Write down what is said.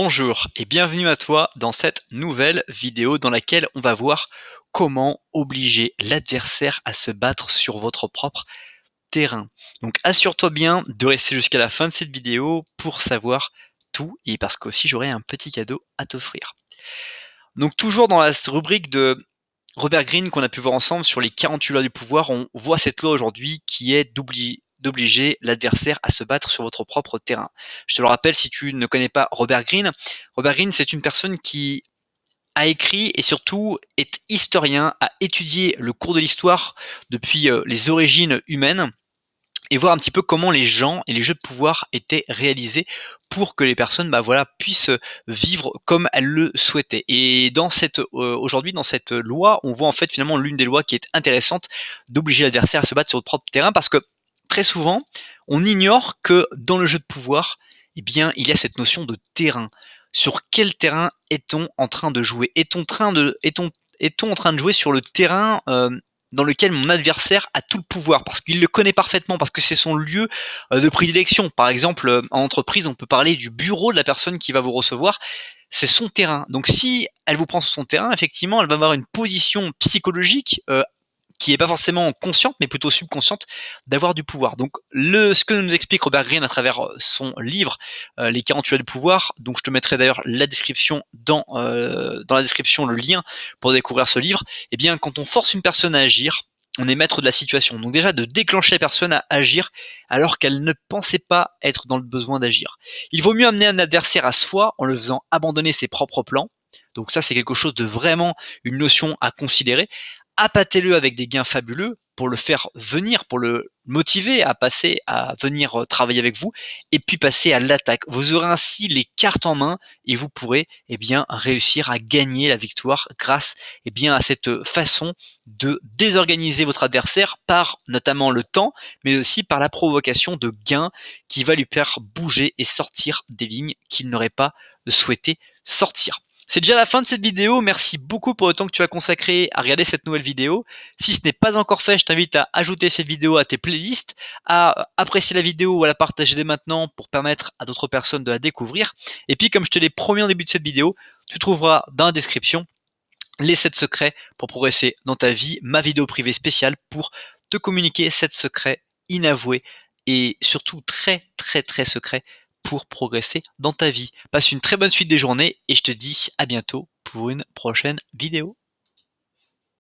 Bonjour et bienvenue à toi dans cette nouvelle vidéo dans laquelle on va voir comment obliger l'adversaire à se battre sur votre propre terrain. Donc assure-toi bien de rester jusqu'à la fin de cette vidéo pour savoir tout et parce qu'aussi j'aurai un petit cadeau à t'offrir. Donc toujours dans la rubrique de Robert Greene qu'on a pu voir ensemble sur les 48 lois du pouvoir, on voit cette loi aujourd'hui qui est d'oublier d'obliger l'adversaire à se battre sur votre propre terrain. Je te le rappelle, si tu ne connais pas Robert Greene, Robert Greene, c'est une personne qui a écrit et surtout est historien, a étudié le cours de l'histoire depuis euh, les origines humaines et voir un petit peu comment les gens et les jeux de pouvoir étaient réalisés pour que les personnes bah voilà puissent vivre comme elles le souhaitaient. Et dans cette euh, aujourd'hui dans cette loi, on voit en fait finalement l'une des lois qui est intéressante d'obliger l'adversaire à se battre sur le propre terrain parce que très souvent, on ignore que dans le jeu de pouvoir, eh bien, il y a cette notion de terrain. Sur quel terrain est-on en train de jouer Est-on est en train de jouer sur le terrain euh, dans lequel mon adversaire a tout le pouvoir, parce qu'il le connaît parfaitement, parce que c'est son lieu euh, de prédilection. Par exemple, euh, en entreprise, on peut parler du bureau de la personne qui va vous recevoir. C'est son terrain. Donc si elle vous prend sur son terrain, effectivement, elle va avoir une position psychologique qui n'est pas forcément consciente, mais plutôt subconsciente, d'avoir du pouvoir. Donc, le, ce que nous explique Robert Greene à travers euh, son livre euh, Les Les 48 du pouvoir, donc je te mettrai d'ailleurs la description dans, euh, dans la description, le lien pour découvrir ce livre, eh bien, quand on force une personne à agir, on est maître de la situation. Donc déjà, de déclencher la personne à agir alors qu'elle ne pensait pas être dans le besoin d'agir. Il vaut mieux amener un adversaire à soi en le faisant abandonner ses propres plans donc ça, c'est quelque chose de vraiment une notion à considérer, appâtez-le avec des gains fabuleux pour le faire venir, pour le motiver à passer, à venir euh, travailler avec vous, et puis passer à l'attaque. Vous aurez ainsi les cartes en main et vous pourrez eh bien, réussir à gagner la victoire grâce eh bien, à cette euh, façon de désorganiser votre adversaire par notamment le temps, mais aussi par la provocation de gains qui va lui faire bouger et sortir des lignes qu'il n'aurait pas souhaité sortir. C'est déjà la fin de cette vidéo. Merci beaucoup pour le temps que tu as consacré à regarder cette nouvelle vidéo. Si ce n'est pas encore fait, je t'invite à ajouter cette vidéo à tes playlists, à apprécier la vidéo ou à la partager dès maintenant pour permettre à d'autres personnes de la découvrir. Et puis, comme je te l'ai promis en début de cette vidéo, tu trouveras dans la description les 7 secrets pour progresser dans ta vie, ma vidéo privée spéciale pour te communiquer 7 secrets inavoués et surtout très très très secrets pour progresser dans ta vie. Passe une très bonne suite des journées et je te dis à bientôt pour une prochaine vidéo.